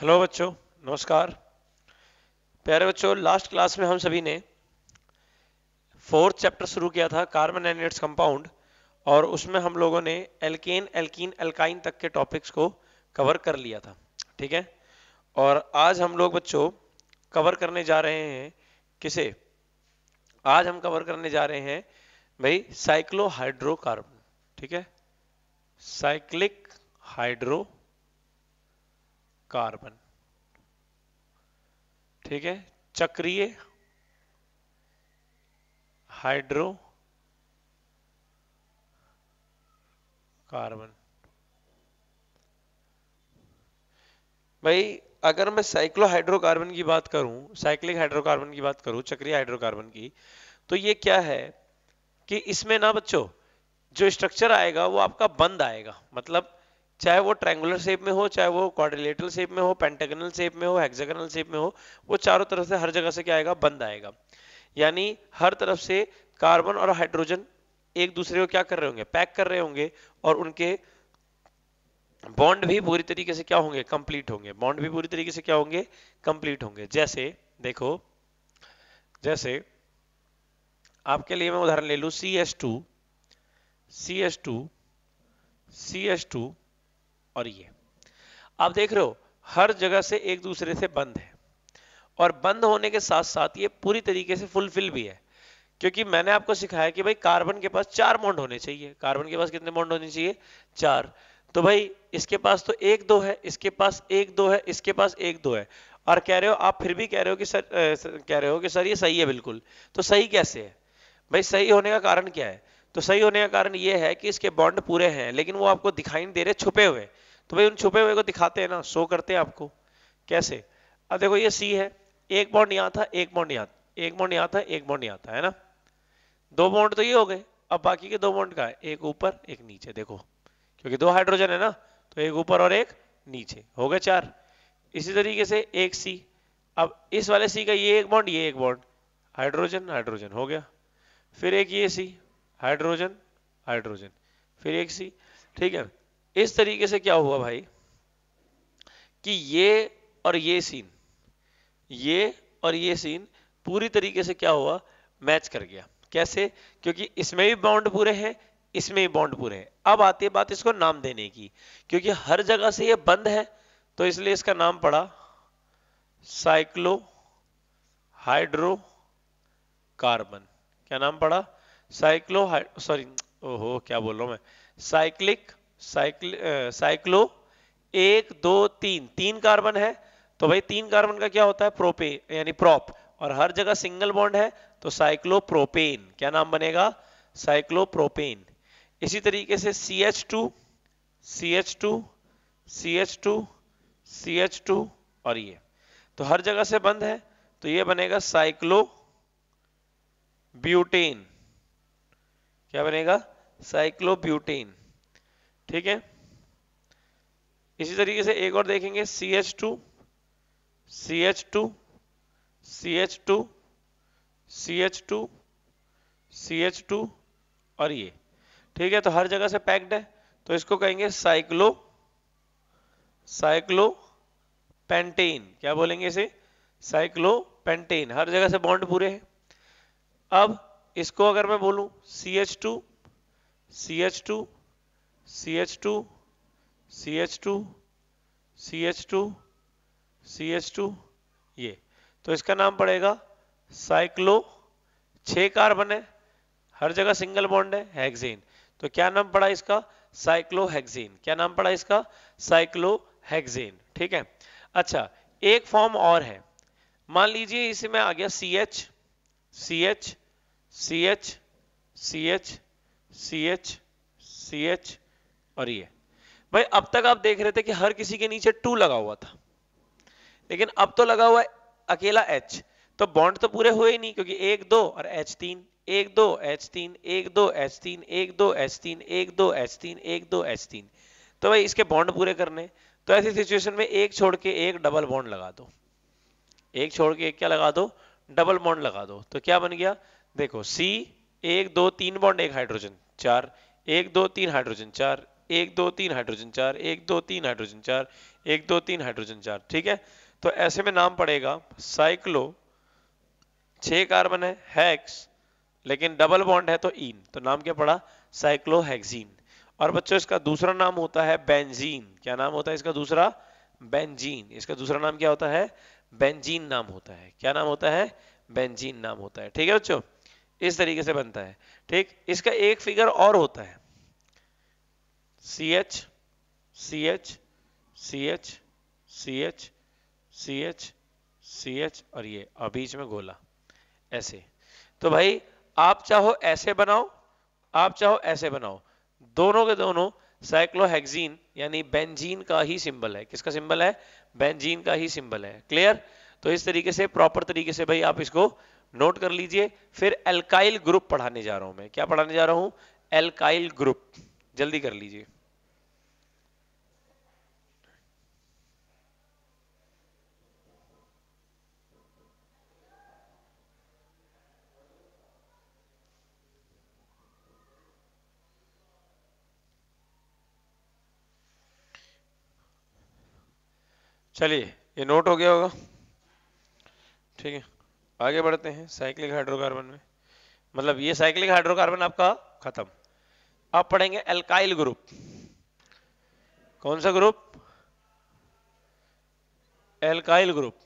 Hello बच्चों नमस्कार प्यारे बच्चों लास्ट क्लास में हम सभी ने फोर्थ चैप्टर शुरू किया था कार्बन एंड कंपाउंड और उसमें हम लोगों ने एल्केन एल्कीन एल्काइन तक के टॉपिक्स को कवर कर लिया था ठीक है और आज हम लोग बच्चों कवर करने जा रहे हैं किसे आज हम कवर करने जा रहे हैं भाई साइक्लोहाइड्रोकार्बन ठीक है साइक्लिक हाइड्रो कार्बन ठीक है चक्रीय हाइड्रो कार्बन भाई अगर मैं साइक्लो हाइड्रोकार्बन की बात करूं साइक्लिक हाइड्रोकार्बन की बात करूं चक्रीय हाइड्रोकार्बन की तो ये क्या है कि इसमें ना बच्चों जो स्ट्रक्चर आएगा वो आपका बंद आएगा मतलब चाहे वो ट्रैंगुलर शेप में हो चाहे वो क्वाड्रिलेटरल शेप में हो पेंटेगनल शेप में हो हेक्सागनल शेप में हो वो चारों तरफ से हर जगह से क्या आएगा बंद आएगा यानी हर तरफ से कार्बन और हाइड्रोजन एक दूसरे को क्या कर रहे होंगे पैक कर रहे होंगे और उनके बॉन्ड भी पूरी तरीके से क्या होंगे कंप्लीट होंगे बॉन्ड भी पूरी तरीके से क्या होंगे कंप्लीट होंगे जैसे देखो जैसे आपके लिए मैं उदाहरण ले लू C S two C S two C S two और ये आप देख रहे हो हर जगह से एक दूसरे से बंद है और बंद होने के साथ साथ ये पूरी तरीके से फुलफिल भी है क्योंकि मैंने आपको सिखाया कि भाई कार्बन के पास चार बॉन्ड होने चाहिए कार्बन के पास कितने बॉन्ड होने चाहिए चार तो भाई इसके पास तो एक दो है इसके पास एक दो है इसके पास एक दो है और कह रहे हो आप फिर भी कह रहे हो कि सर ए, कह रहे हो कि सर ये सही है बिल्कुल तो सही कैसे है भाई सही होने का कारण क्या है तो सही होने का कारण ये है कि इसके बॉन्ड पूरे हैं लेकिन वो आपको दिखाई दे रहे छुपे हुए तो भाई उन छुपे हुए को दिखाते हैं ना शो करते हैं आपको कैसे अब देखो ये सी है एक बॉन्ड यहाँ था एक बॉन्ड यहाँ एक बॉन्ड यहाँ था एक बॉन्ड यहाँ था है ना दो बॉन्ड तो ये हो गए अब बाकी के दो बॉन्ड का एक ऊपर एक नीचे देखो क्योंकि दो हाइड्रोजन है ना तो एक ऊपर और एक नीचे हो गए चार इसी तरीके से एक सी अब इस वाले सी का ये एक बॉन्ड ये एक बॉन्ड हाइड्रोजन हाइड्रोजन हो गया फिर एक ये सी हाइड्रोजन हाइड्रोजन फिर एक सी ठीक है इस तरीके से क्या हुआ भाई कि ये और ये सीन ये और ये सीन पूरी तरीके से क्या हुआ मैच कर गया कैसे क्योंकि इसमें भी बाउंड पूरे हैं इसमें भी बाउंड पूरे हैं अब आती है बात इसको नाम देने की क्योंकि हर जगह से ये बंद है तो इसलिए इसका नाम पड़ा साइक्लो हाइड्रो कार्बन क्या नाम पड़ा साइक्लो सॉरी ओहो क्या बोल रहा हूं मैं साइक्लिक साइक्ल साइक्लो एक दो तीन तीन कार्बन है तो भाई तीन कार्बन का क्या होता है प्रोपे यानी प्रॉप और हर जगह सिंगल बॉन्ड है तो साइक्लो प्रोपेन क्या नाम बनेगा साइक्लो प्रोपेन इसी तरीके से C H two C H two C H two C H two और ये तो हर जगह से बंद है तो ये बनेगा साइक्लो ब्यूटेन क्या बनेगा साइक्लोब्यूटेन ठीक है इसी तरीके से एक और देखेंगे C H two C H two C H two C H two C H two और ये ठीक है तो हर जगह से पैक्ड है तो इसको कहेंगे साइक्लो साइक्लो पेंटेन क्या बोलेंगे इसे साइक्लो पेंटेन हर जगह से बॉन्ड पूरे हैं अब इसको अगर मैं बोलूं C H two C H two C H two C H two C H two C H two ये तो इसका नाम पड़ेगा साइक्लो छ कार्बन है हर जगह सिंगल बॉन्ड है हेक्सेन तो क्या नाम पड़ा इसका साइक्लो साइक्लोहेक्सेन क्या नाम पड़ा इसका साइक्लो साइक्लोहेक्सेन ठीक है अच्छा एक फॉर्म और है मान लीजिए इसी में आ गया C H C H C H C H C H C H और ये भाई अब तक आप देख रहे थे कि हर किसी के नीचे टू लगा हुआ था लेकिन अब तो लगा हुआ है अकेला एच तो बॉन्ड तो पूरे हुए ही नहीं क्योंकि एक दो और एच तीन एक दो एच तीन एक दो एच तीन एक दो एच तीन एक दो एच तीन एक दो एच तीन तो भाई इसके बॉन्ड पूरे करने तो ऐसी सिचुएशन में एक छोड़ के एक डबल बॉन्ड लगा दो एक छोड़ के एक क्या लगा दो डबल बॉन्ड लगा दो तो क्या बन गया देखो सी एक दो तीन बॉन्ड एक हाइड्रोजन चार एक दो तीन हाइड्रोजन चार एक दो तीन हाइड्रोजन चार एक दो तीन हाइड्रोजन चार एक दो तीन हाइड्रोजन चार ठीक है तो ऐसे में नाम पड़ेगा साइक्लो छ कार्बन है हैक्स लेकिन डबल बॉन्ड है तो ईन तो नाम क्या पड़ा साइक्लोहेक्जीन और बच्चों इसका दूसरा नाम होता है बेंजीन क्या नाम होता है इसका दूसरा बेंजीन इसका दूसरा नाम क्या होता है बेंजीन नाम होता है क्या नाम होता है बेंजीन नाम होता है ठीक है बच्चों इस तरीके से बनता है ठीक इसका एक फिगर और होता है C H C H C H C H C H C H और ये और बीच में गोला ऐसे तो भाई आप चाहो ऐसे बनाओ आप चाहो ऐसे बनाओ दोनों के दोनों साइक्लोहेक्जीन यानी बेंजीन का ही सिंबल है किसका सिंबल है बेंजीन का ही सिंबल है क्लियर तो इस तरीके से प्रॉपर तरीके से भाई आप इसको नोट कर लीजिए फिर एल्काइल ग्रुप पढ़ाने जा रहा हूं मैं क्या पढ़ाने जा रहा हूं एल्काइल ग्रुप जल्दी कर लीजिए चलिए ये नोट हो गया होगा ठीक है आगे बढ़ते हैं साइक्लिक हाइड्रोकार्बन में मतलब ये साइक्लिक हाइड्रोकार्बन आपका खत्म आप पढ़ेंगे एल्काइल ग्रुप कौन सा ग्रुप एल्काइल ग्रुप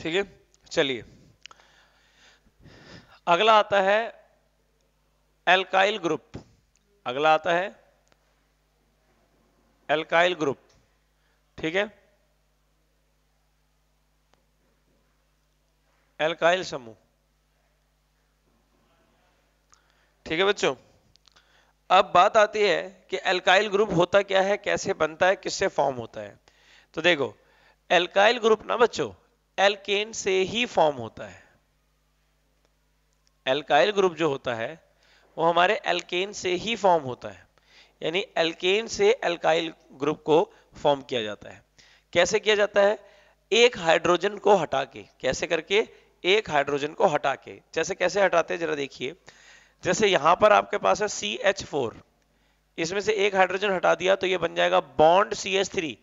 ठीक है चलिए अगला आता है एल्काइल ग्रुप अगला आता है एल्काइल ग्रुप ठीक है एल्काइल समूह ठीक है बच्चों अब बात आती है कि एल्काइल ग्रुप होता क्या है कैसे बनता है किससे फॉर्म होता है तो देखो एल्काइल ग्रुप ना बच्चों एल्केन से ही फॉर्म होता है एल्काइल ग्रुप जो होता है वो हमारे एल्केन से ही फॉर्म होता है यानी एल्केन से एल्काइल ग्रुप को फॉर्म किया जाता है कैसे किया जाता है एक हाइड्रोजन को हटा के कैसे करके एक हाइड्रोजन को हटा के जैसे कैसे हटाते हैं जरा देखिए जैसे यहां पर आपके पास है सी एच फोर इसमें से एक हाइड्रोजन हटा दिया तो ये बन जाएगा bond C H three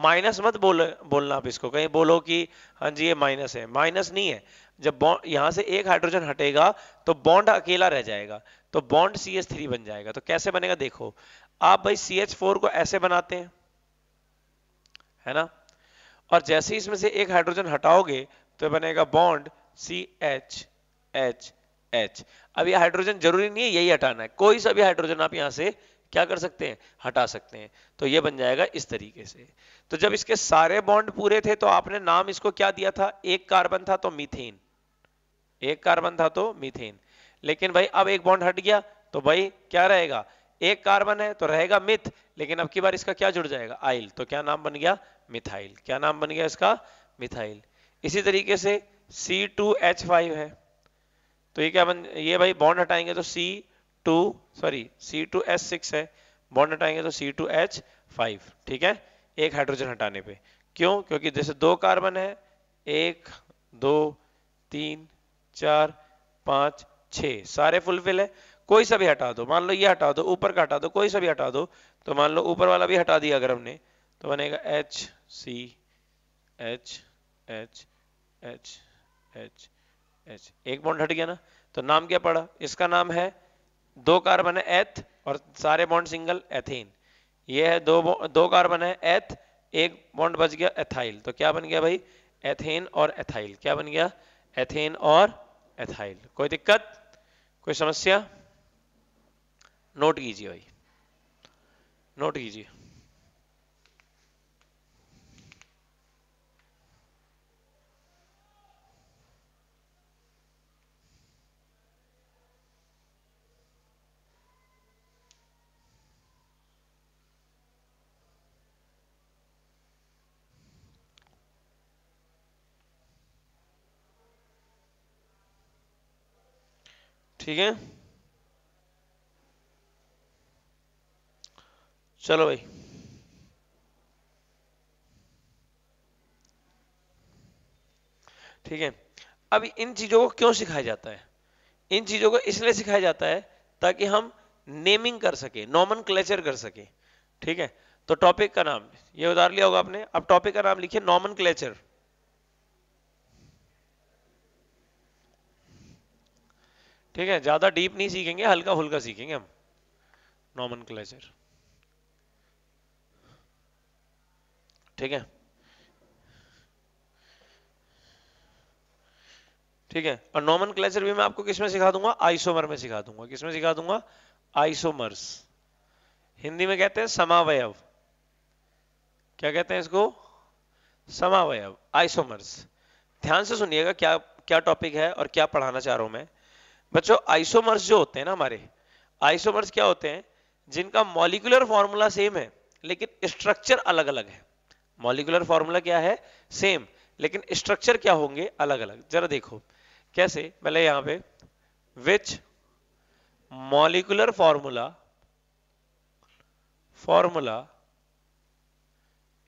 minus मत बोल बोलना आप इसको कहीं बोलो कि हाँ जी ये माइनस है माइनस नहीं है जब यहाँ से एक हाइड्रोजन हटेगा तो बॉन्ड अकेला रह जाएगा तो बॉन्ड सी एच थ्री बन जाएगा तो कैसे बनेगा देखो आप भाई सी एच फोर को ऐसे बनाते हैं है ना और जैसे इसमें से एक हाइड्रोजन हटाओगे तो बनेगा bond C H H H अब ये हाइड्रोजन जरूरी नहीं है यही हटाना है कोई सा भी हाइड्रोजन आप यहां से क्या कर सकते हैं हटा सकते हैं तो ये बन जाएगा इस तरीके से तो जब इसके सारे बॉन्ड पूरे थे तो आपने नाम इसको क्या दिया था एक कार्बन था तो मिथेन एक कार्बन था तो मिथेन लेकिन भाई अब एक बॉन्ड हट गया तो भाई क्या रहेगा एक कार्बन है तो रहेगा मिथ लेकिन अब की बार इसका क्या जुड़ जाएगा आइल तो क्या नाम बन गया मिथाइल क्या नाम बन गया इसका मिथाइल इसी तरीके से फाइव है तो ये क्या बन ये भाई बॉन्ड हटाएंगे तो C two sorry C two H six है बॉन्ड हटाएंगे तो सी टू एच फाइव ठीक है एक हाइड्रोजन हटाने पे क्यों क्योंकि जैसे दो कार्बन है एक दो तीन चार पांच छ सारे फुलफिल है कोई सा भी हटा दो मान लो ये हटा दो ऊपर का हटा दो कोई सा भी हटा दो तो मान लो ऊपर वाला भी हटा दिया अगर हमने तो बनेगा H C H H H H H एक बॉन्ड हट गया ना तो नाम क्या पड़ा इसका नाम है दो कार्बन है एथ और सारे बॉन्ड सिंगल एथीन ये है दो दो कार्बन है एथ एक बॉन्ड बच गया एथाइल तो क्या बन गया भाई एथेन और एथाइल क्या बन गया एथेन और एथाइल कोई दिक्कत कोई समस्या नोट कीजिए भाई नोट कीजिए ठीक है चलो भाई ठीक है अब इन चीजों को क्यों सिखाया जाता है इन चीजों को इसलिए सिखाया जाता है ताकि हम नेमिंग कर सके नॉमन कर सके ठीक है तो टॉपिक का नाम ये उधार लिया होगा आपने अब टॉपिक का नाम लिखिए नॉमन क्लेचर ठीक है ज्यादा डीप नहीं सीखेंगे हल्का फुल्का सीखेंगे हम नॉमन ठीक है ठीक है और नॉमन भी मैं आपको किसमें सिखा दूंगा आइसोमर में सिखा दूंगा किसमें सिखा दूंगा आइसोमर्स हिंदी में कहते हैं समावयव क्या कहते हैं इसको समावयव आइसोमर्स ध्यान से सुनिएगा क्या क्या टॉपिक है और क्या पढ़ाना चाह रहा हूं मैं बच्चों आइसोमर्स जो होते हैं ना हमारे आइसोमर्स क्या होते हैं जिनका मॉलिकुलर फॉर्मूला सेम है लेकिन स्ट्रक्चर अलग अलग है मॉलिकुलर फॉर्मूला क्या है सेम लेकिन स्ट्रक्चर क्या होंगे अलग अलग जरा देखो कैसे पहले यहां पे which molecular formula formula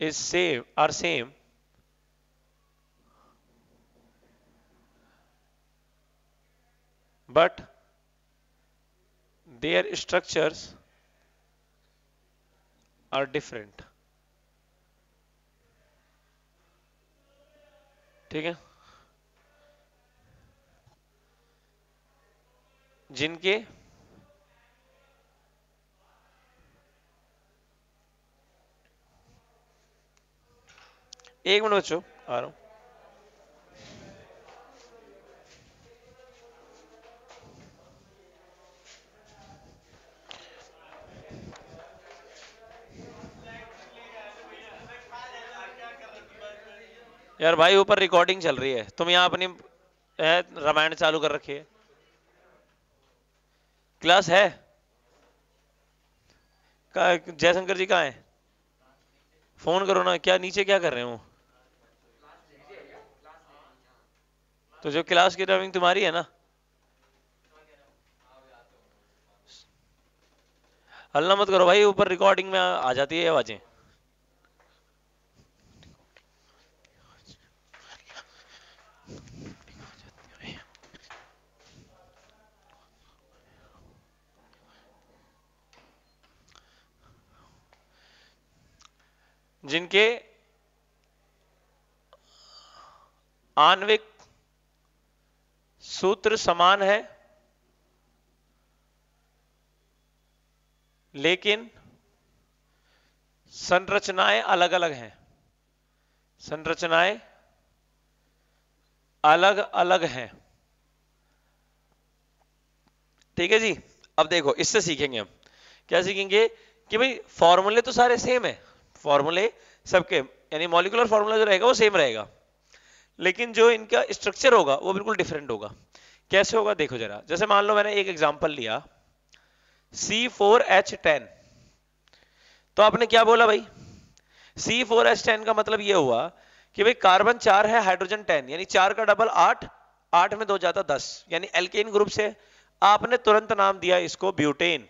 is same are same but their structures are different ठीक है जिनके एक मिनट बच्चों आ रहा हूं यार भाई ऊपर रिकॉर्डिंग चल रही है तुम यहाँ अपनी रामायण चालू कर रखी है क्लास है जयशंकर जी कहा है फोन करो ना क्या नीचे क्या कर रहे हो तो जो क्लास की ड्राइविंग तुम्हारी है ना हल्ला मत करो भाई ऊपर रिकॉर्डिंग में आ जाती है आवाजें जिनके आणविक सूत्र समान है लेकिन संरचनाएं अलग अलग हैं संरचनाएं अलग अलग हैं ठीक है जी अब देखो इससे सीखेंगे हम क्या सीखेंगे कि भाई फॉर्मूले तो सारे सेम है फॉर्मूले सबके यानी मॉलिकुलर फॉर्मूला जो रहेगा वो सेम रहेगा लेकिन जो इनका स्ट्रक्चर होगा वो बिल्कुल डिफरेंट होगा कैसे होगा देखो जरा जैसे मान लो मैंने एक एग्जाम्पल लिया C4H10 तो आपने क्या बोला भाई C4H10 का मतलब ये हुआ कि भाई कार्बन चार है हाइड्रोजन टेन यानी चार का डबल आठ आठ में दो जाता दस यानी एल्केन ग्रुप से आपने तुरंत नाम दिया इसको ब्यूटेन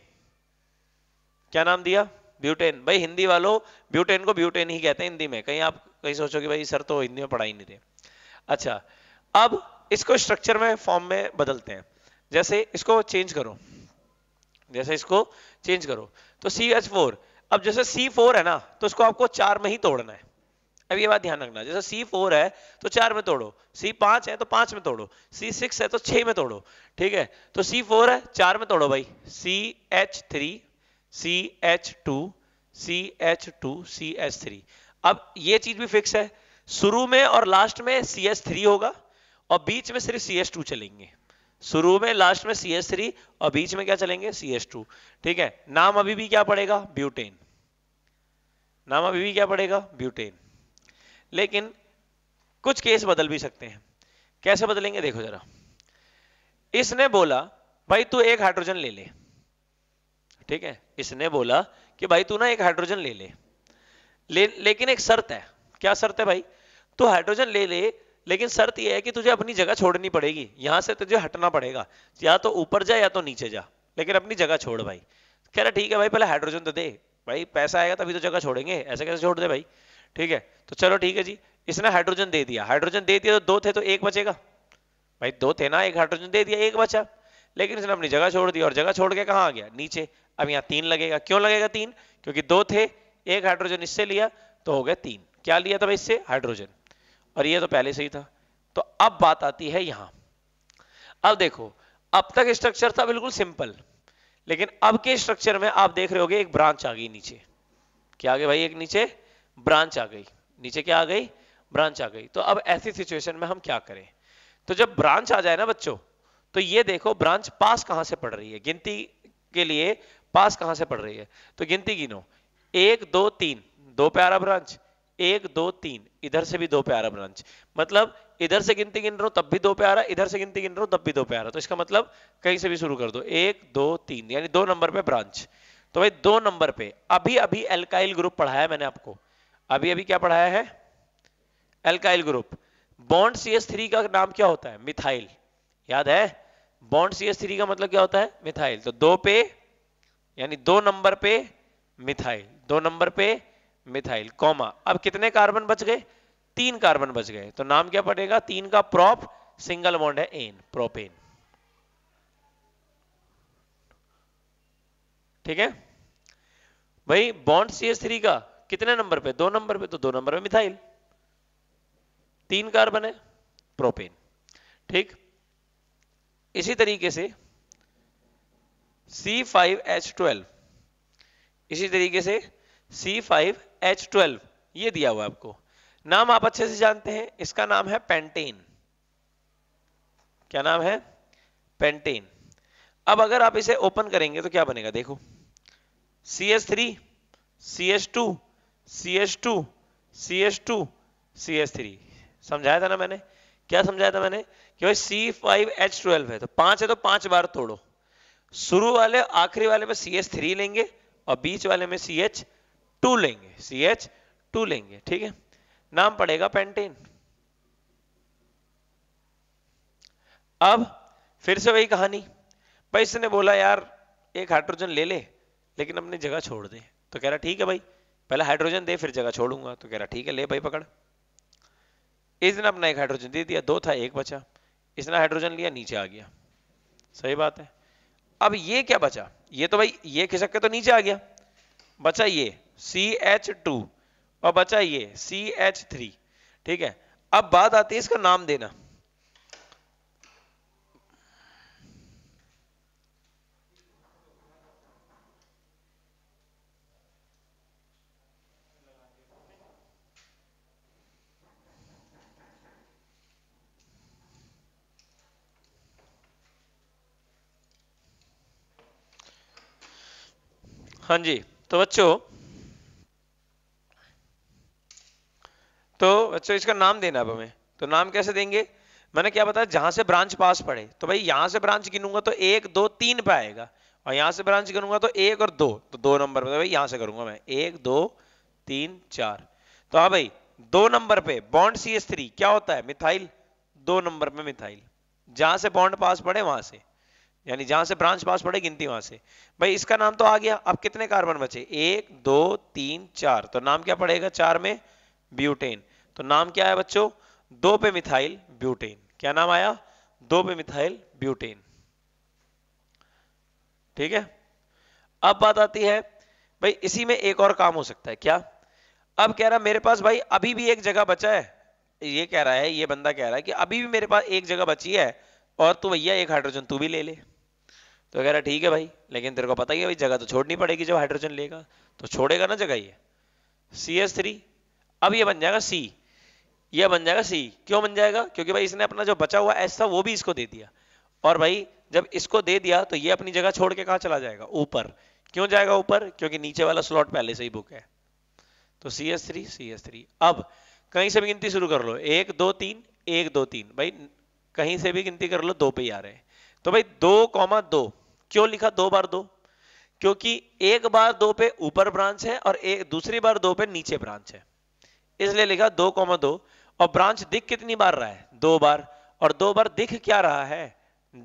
क्या नाम दिया ब्यूटेन भाई हिंदी वालों ब्यूटेन को ब्यूटेन ही कहते हैं हिंदी में कहीं आप कहीं सोचो कि भाई सर तो हिंदी में पढ़ा ही नहीं रहे अच्छा अब इसको स्ट्रक्चर में फॉर्म में बदलते हैं जैसे इसको चेंज करो जैसे इसको चेंज करो तो सी एच फोर अब जैसे सी फोर है ना तो उसको आपको चार में ही तोड़ना है अब ये बात ध्यान रखना जैसे सी फोर है तो चार में तोड़ो सी पांच है तो पांच में तोड़ो सी सिक्स है तो छह में तोड़ो ठीक है तो सी फोर है चार में तोड़ो भाई C H three C H two C H two C H three अब ये चीज भी फिक्स है शुरू में और लास्ट में सी एच थ्री होगा और बीच में सिर्फ सी एच टू चलेंगे शुरू में लास्ट में सी एच थ्री और बीच में क्या चलेंगे सी एच टू ठीक है नाम अभी भी क्या पड़ेगा ब्यूटेन नाम अभी भी क्या पड़ेगा ब्यूटेन लेकिन कुछ केस बदल भी सकते हैं कैसे बदलेंगे देखो जरा इसने बोला भाई तू एक हाइड्रोजन ले ले ठीक है इसने बोला कि भाई तू ना एक हाइड्रोजन ले ले, ले लेकिन एक शर्त है क्या शर्त है भाई तू हाइड्रोजन ले ले लेकिन शर्त यह है कि तुझे अपनी जगह छोड़नी पड़ेगी यहां से तुझे हटना पड़ेगा या तो ऊपर जा या तो नीचे जा लेकिन अपनी जगह छोड़ भाई कह रहा ठीक है भाई पहले हाइड्रोजन तो दे भाई पैसा आएगा तभी तो जगह छोड़ेंगे ऐसे कैसे छोड़ दे भाई ठीक है तो चलो ठीक है जी इसने हाइड्रोजन दे दिया हाइड्रोजन दे दिया तो दो थे तो एक बचेगा भाई दो थे ना एक हाइड्रोजन दे दिया एक बचा लेकिन इसने अपनी जगह छोड़ दी और जगह छोड़ के कहा आ गया नीचे अब यहाँ तीन लगेगा क्यों लगेगा तीन क्योंकि दो थे एक हाइड्रोजन इससे लिया तो हो गया तीन क्या लिया था इससे हाइड्रोजन और ये तो पहले से ही था तो अब बात आती है यहां अब देखो अब तक स्ट्रक्चर था बिल्कुल सिंपल लेकिन अब के स्ट्रक्चर में आप देख रहे होगे एक ब्रांच आ गई नीचे क्या आ गई भाई एक नीचे ब्रांच आ गई नीचे क्या आ गई ब्रांच आ गई तो अब ऐसी सिचुएशन में हम क्या करें तो जब ब्रांच आ जाए ना बच्चों तो ये देखो ब्रांच पास कहां से पड़ रही है गिनती के लिए पास कहां से पड़ रही है तो गिनती गिनो एक दो तीन दो प्यारा ब्रांच एक दो तीन इधर से भी दो प्यारा ब्रांच मतलब इधर से गिनती गिन रहा हूं तब भी दो पे आ रहा इधर से गिनती गिन रहा हूं तब भी दो पे आ रहा तो इसका मतलब कहीं से भी शुरू कर दो एक दो तीन यानी दो नंबर पे ब्रांच तो भाई दो नंबर पे अभी अभी एल्काइल ग्रुप पढ़ाया मैंने आपको अभी अभी क्या पढ़ाया है alkyl group bond C S three का नाम क्या होता है मिथाइल याद है बॉन्ड सी एस थ्री का मतलब क्या होता है मिथाइल तो दो पे यानी दो नंबर पे मिथाइल दो नंबर पे मिथाइल कॉमा अब कितने कार्बन बच गए तीन कार्बन बच गए तो नाम क्या पड़ेगा तीन का प्रॉप सिंगल बॉन्ड है एन प्रोपेन ठीक है भाई बॉन्ड सी एस थ्री का कितने नंबर पे दो नंबर पे तो दो नंबर पे मिथाइल तीन कार्बन है प्रोपेन ठीक इसी तरीके से C5H12 इसी तरीके से C5H12 ये दिया हुआ है आपको नाम आप अच्छे से जानते हैं इसका नाम है पेंटेन क्या नाम है पेंटेन अब अगर आप इसे ओपन करेंगे तो क्या बनेगा देखो C C C C S S S three two two S two C S three समझाया था ना मैंने क्या समझाया था मैंने कि भाई ट्वेल्व है तो पांच है तो पांच बार तोड़ो शुरू वाले आखिरी वाले में सी एच थ्री लेंगे और बीच वाले में सी एच टू लेंगे सी एच टू लेंगे ठीक है नाम पड़ेगा पेंटेन अब फिर से वही कहानी भाई इसने बोला यार एक हाइड्रोजन ले ले लेकिन अपनी जगह छोड़ दे तो कह रहा ठीक है भाई पहले हाइड्रोजन दे फिर जगह छोड़ूंगा तो कह रहा ठीक है ले भाई पकड़ इसने अपना एक हाइड्रोजन दे दिया दो था एक बचा इसने हाइड्रोजन लिया नीचे आ गया सही बात है अब ये क्या बचा ये तो भाई ये खिसक के तो नीचे आ गया बचा ये सी एच टू और बचा ये सी एच थ्री ठीक है अब बात आती है इसका नाम देना हाँ जी तो बच्चों तो बच्चों इसका नाम देना अब हमें तो नाम कैसे देंगे मैंने क्या बताया जहां से ब्रांच पास पड़े तो भाई यहां से ब्रांच गिनूंगा तो एक दो तीन पे आएगा और यहां से ब्रांच करूंगा तो एक और दो तो दो नंबर पे तो भाई यहां से करूंगा मैं एक दो तीन चार तो हा भाई दो नंबर पे बॉन्ड सी क्या होता है मिथाइल दो नंबर पे मिथाइल जहां से बॉन्ड पास पड़े वहां से यानी जहां से ब्रांच पास पड़े गिनती वहां से भाई इसका नाम तो आ गया अब कितने कार्बन बचे एक दो तीन चार तो नाम क्या पड़ेगा चार में ब्यूटेन तो नाम क्या है बच्चों दो पे मिथाइल ब्यूटेन क्या नाम आया दो पे मिथाइल ब्यूटेन ठीक है अब बात आती है भाई इसी में एक और काम हो सकता है क्या अब कह रहा मेरे पास भाई अभी भी एक जगह बचा है ये कह रहा है ये बंदा कह रहा है कि अभी भी मेरे पास एक जगह बची है और तू भैया एक हाइड्रोजन तू भी ले ले तो कह रहा ठीक है भाई लेकिन तेरे को पता ही है भाई जगह तो छोड़नी पड़ेगी जब हाइड्रोजन लेगा तो छोड़ेगा ना जगह ये सी एस थ्री अब ये बन जाएगा सी ये बन जाएगा सी क्यों बन जाएगा क्योंकि भाई इसने अपना जो बचा हुआ ऐसा वो भी इसको दे दिया और भाई जब इसको दे दिया तो ये अपनी जगह छोड़ के कहा चला जाएगा ऊपर क्यों जाएगा ऊपर क्योंकि नीचे वाला स्लॉट पहले से ही बुक है तो C S three C S three अब कहीं से भी गिनती शुरू कर लो एक दो तीन एक दो तीन भाई कहीं से भी गिनती कर लो दो पे ही आ रहे हैं तो भाई दो कॉमा दो क्यों लिखा दो बार दो क्योंकि एक बार दो पे ऊपर ब्रांच है और एक दूसरी बार दो पे नीचे ब्रांच है इसलिए लिखा दो कॉमा दो और ब्रांच दिख कितनी बार रहा है दो बार और दो बार दिख क्या रहा है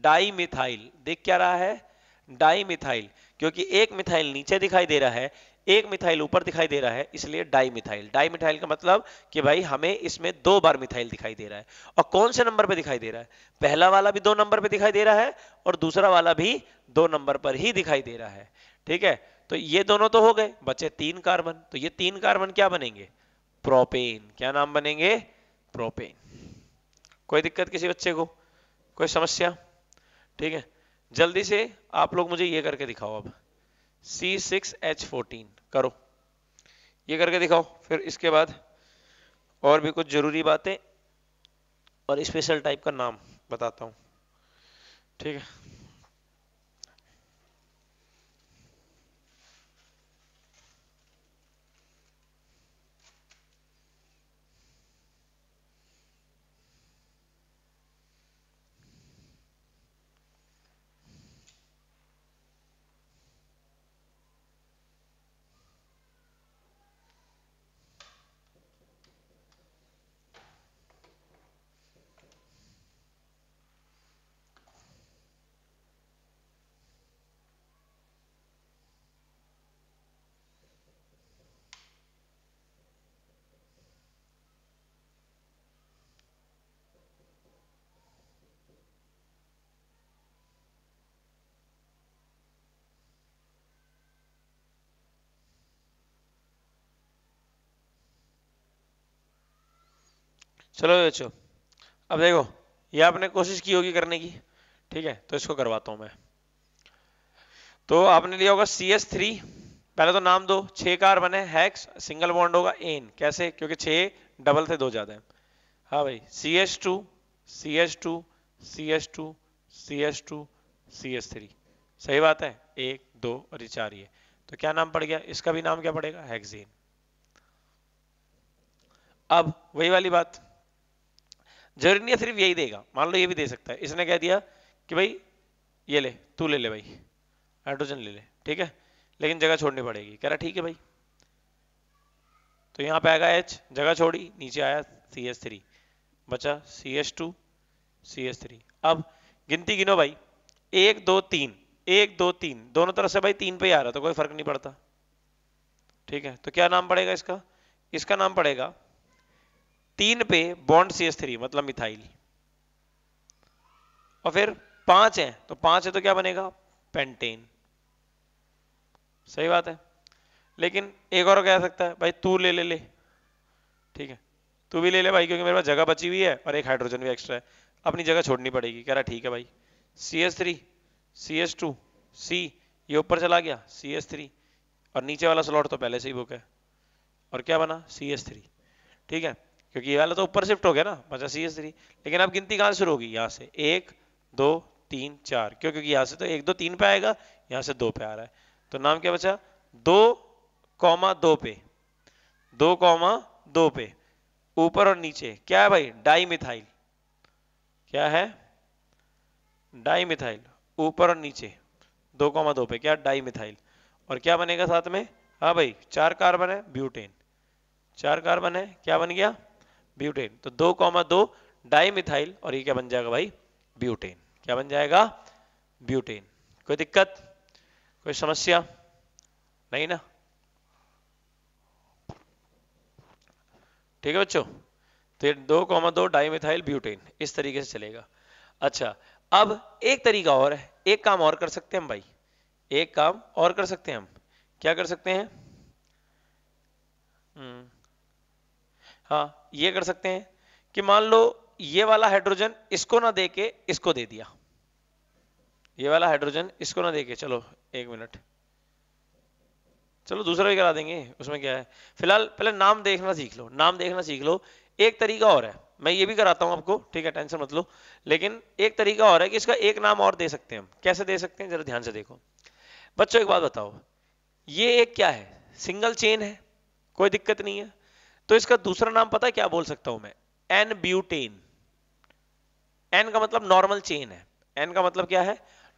डाई मिथाइल दिख क्या रहा है डाई मिथाइल क्योंकि एक मिथाइल नीचे दिखाई दे रहा है एक मिथाइल ऊपर दिखाई दे रहा है इसलिए डाई मिथाइल डाई मिथाइल का मतलब कि भाई हमें इसमें दो बार मिथाइल दिखाई दे रहा है और कौन से नंबर पे दिखाई दे रहा है पहला वाला भी दो नंबर पे दिखाई दे रहा है और दूसरा वाला भी दो नंबर पर ही दिखाई दे रहा है ठीक है तो ये दोनों तो हो गए बचे तीन कार्बन तो ये तीन कार्बन क्या बनेंगे प्रोपेन क्या नाम बनेंगे प्रोपेन कोई दिक्कत किसी बच्चे को कोई समस्या ठीक है जल्दी से आप लोग मुझे ये करके दिखाओ अब सी सिक्स एच फोर्टीन करो ये करके दिखाओ फिर इसके बाद और भी कुछ ज़रूरी बातें और स्पेशल टाइप का नाम बताता हूं ठीक है चलो बच्चों अब देखो ये आपने कोशिश की होगी करने की ठीक है तो इसको करवाता हूं मैं तो आपने लिया होगा सी एस थ्री पहले तो नाम दो छह कार्बन है हैक्स सिंगल बॉन्ड होगा एन कैसे क्योंकि छह डबल थे दो ज्यादा है हाँ भाई C S two C S two C S two C S two C S three सही बात है एक दो और ये चार ये तो क्या नाम पड़ गया इसका भी नाम क्या पड़ेगा हेक्सेन अब वही वाली बात जर्निया सिर्फ यही देगा मान लो ये भी दे सकता है इसने कह दिया कि भाई ये ले तू ले ले भाई हाइड्रोजन ले ले ठीक है लेकिन जगह छोड़नी पड़ेगी कह रहा ठीक है भाई तो यहाँ पे आएगा H जगह छोड़ी नीचे आया सी एस थ्री बचा C S two C S three अब गिनती गिनो भाई एक दो तीन एक दो तीन दोनों तरफ से भाई तीन पे ही आ रहा तो कोई फर्क नहीं पड़ता ठीक है तो क्या नाम पड़ेगा इसका इसका नाम पड़ेगा तीन पे बॉन्ड सी एस थ्री मतलब मिथाइल और फिर पांच है तो पांच है तो क्या बनेगा पेंटेन सही बात है लेकिन एक और कह सकता है भाई तू ले ले ले ठीक है तू भी ले ले भाई क्योंकि मेरे पास जगह बची हुई है और एक हाइड्रोजन भी एक्स्ट्रा है अपनी जगह छोड़नी पड़ेगी कह रहा ठीक है भाई C S three C S two C ये ऊपर चला गया सी एस थ्री और नीचे वाला स्लॉट तो पहले से ही बुक है और क्या बना सी एस थ्री ठीक है क्योंकि ये वाला तो ऊपर शिफ्ट हो गया ना बचा सी एस थ्री लेकिन अब गिनती कहाँ शुरू होगी यहाँ से एक दो तीन चार क्यों क्योंकि यहाँ से तो एक दो तीन पे आएगा यहाँ से दो पे आ रहा है तो नाम क्या बचा दो कौमा दो पे दो कौमा दो पे ऊपर और नीचे क्या है भाई डाई मिथाइल क्या है डाई मिथाइल ऊपर और नीचे दो कौमा दो पे क्या डाई मिथाइल और क्या बनेगा साथ में हाँ भाई चार कार्बन है ब्यूटेन चार कार्बन है क्या बन गया ब्यूटेन तो दो कॉमा दो डाईमिथाइल और ये क्या बन जाएगा भाई ब्यूटेन क्या बन जाएगा ब्यूटेन कोई दिक्कत कोई समस्या नहीं ना ठीक है बच्चों तो ये दो कॉमा दो डाईमिथाइल ब्यूटेन इस तरीके से चलेगा अच्छा अब एक तरीका और है एक काम और कर सकते हैं हम भाई एक काम और कर सकते हैं हम क्या कर सकते हैं हम्म। हाँ ये कर सकते हैं कि मान लो ये वाला हाइड्रोजन इसको ना दे के इसको दे दिया ये वाला हाइड्रोजन इसको ना दे के चलो एक मिनट चलो दूसरा भी करा देंगे उसमें क्या है फिलहाल पहले नाम देखना सीख लो नाम देखना सीख लो एक तरीका और है मैं ये भी कराता हूं आपको ठीक है टेंशन मत लो लेकिन एक तरीका और है कि इसका एक नाम और दे सकते हैं हम कैसे दे सकते हैं जरा ध्यान से देखो बच्चों एक बात बताओ ये एक क्या है सिंगल चेन है कोई दिक्कत नहीं है तो इसका दूसरा नाम पता क्या बोल सकता हूं मैं एन ब्यूटेन एन का मतलब नॉर्मल चेन है एन का मतलब क्या है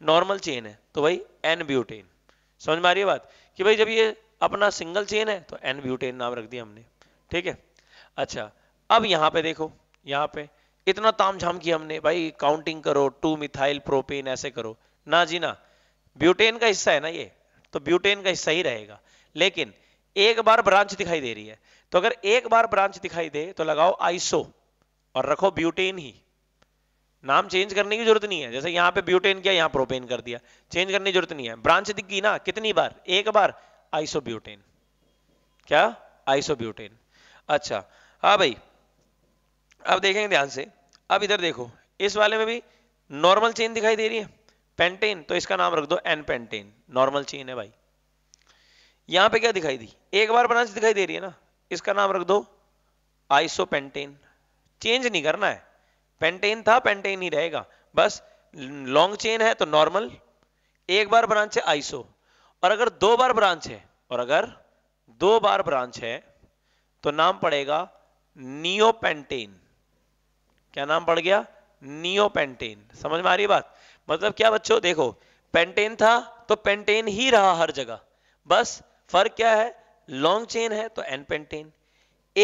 नॉर्मल चेन है तो भाई एन ब्यूटेन समझ में आ रही है बात कि भाई जब ये अपना सिंगल चेन है तो एन ब्यूटेन नाम रख दिया हमने ठीक है अच्छा अब यहां पे देखो यहां पे इतना तामझाम किया हमने भाई काउंटिंग करो टू मिथाइल प्रोपेन ऐसे करो ना जी ना ब्यूटेन का हिस्सा है ना ये तो ब्यूटेन का हिस्सा ही रहेगा लेकिन एक बार ब्रांच दिखाई दे रही है तो अगर एक बार ब्रांच दिखाई दे तो लगाओ आइसो और रखो ब्यूटेन ही नाम चेंज करने की जरूरत नहीं है जैसे यहां पे ब्यूटेन किया यहां प्रोपेन कर दिया चेंज करने की जरूरत नहीं है ब्रांच दिख गई ना कितनी बार एक बार आइसो ब्यूटेन क्या आइसो ब्यूटेन अच्छा हा भाई अब देखेंगे ध्यान से अब इधर देखो इस वाले में भी नॉर्मल चेन दिखाई दे रही है पेंटेन तो इसका नाम रख दो एन पेंटेन नॉर्मल चेन है भाई यहां पे क्या दिखाई दी एक बार ब्रांच दिखाई दे रही है ना इसका नाम रख दो आइसोपेंटेन चेंज नहीं करना है पेंटेन था पेंटेन ही रहेगा बस लॉन्ग चेन है तो नॉर्मल एक बार ब्रांच है आइसो और अगर दो बार ब्रांच है और अगर दो बार ब्रांच है तो नाम पड़ेगा नियोपेंटेन क्या नाम पड़ गया नियोपेंटेन समझ में आ रही बात मतलब क्या बच्चों देखो पेंटेन था तो पेंटेन ही रहा हर जगह बस फर्क क्या है लॉन्ग चेन है तो एन पेंटेन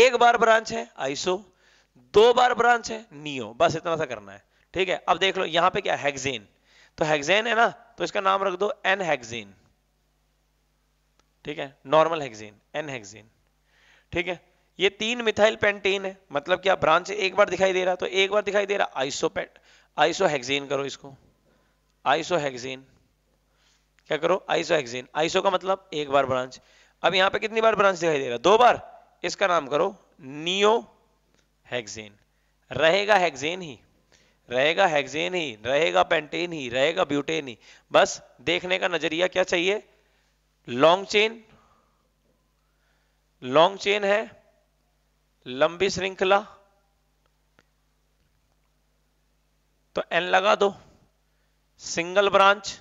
एक बार ब्रांच है आइसो दो बार ब्रांच है नियो बस इतना सा करना है ठीक है अब देख लो यहां पे क्या हैगजेन तो हैगजेन है ना तो इसका नाम रख दो एन हैगजेन ठीक है नॉर्मल हेक्सेन एन हेक्सेन ठीक है ये तीन मिथाइल पेंटेन है मतलब क्या ब्रांच एक बार दिखाई दे रहा तो एक बार दिखाई दे रहा आइसो पे आइसो हेक्सेन करो इसको आइसो हेक्सेन क्या करो आइसो हेक्सेन आइसो का मतलब एक बार ब्रांच अब यहां पे कितनी बार ब्रांच दिखाई दे रहा दो बार इसका नाम करो नियो हेक्सेन रहेगा हेक्सेन ही रहेगा हेक्सेन ही रहेगा पेंटेन ही रहेगा ब्यूटेन ही बस देखने का नजरिया क्या चाहिए लॉन्ग चेन लॉन्ग चेन है लंबी श्रृंखला तो एन लगा दो सिंगल ब्रांच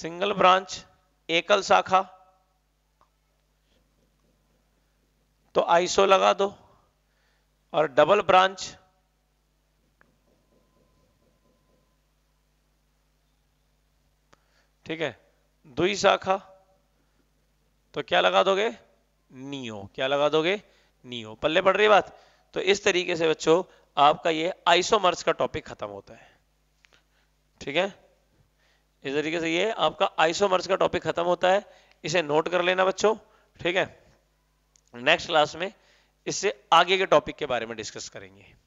सिंगल ब्रांच एकल शाखा तो आईसो लगा दो और डबल ब्रांच ठीक है दुई शाखा तो क्या लगा दोगे नियो क्या लगा दोगे नियो पल्ले पड़ रही बात तो इस तरीके से बच्चों आपका ये आइसोमर्स का टॉपिक खत्म होता है ठीक है इस तरीके से ये आपका आइसोमर्स का टॉपिक खत्म होता है इसे नोट कर लेना बच्चों ठीक है नेक्स्ट क्लास में इससे आगे के टॉपिक के बारे में डिस्कस करेंगे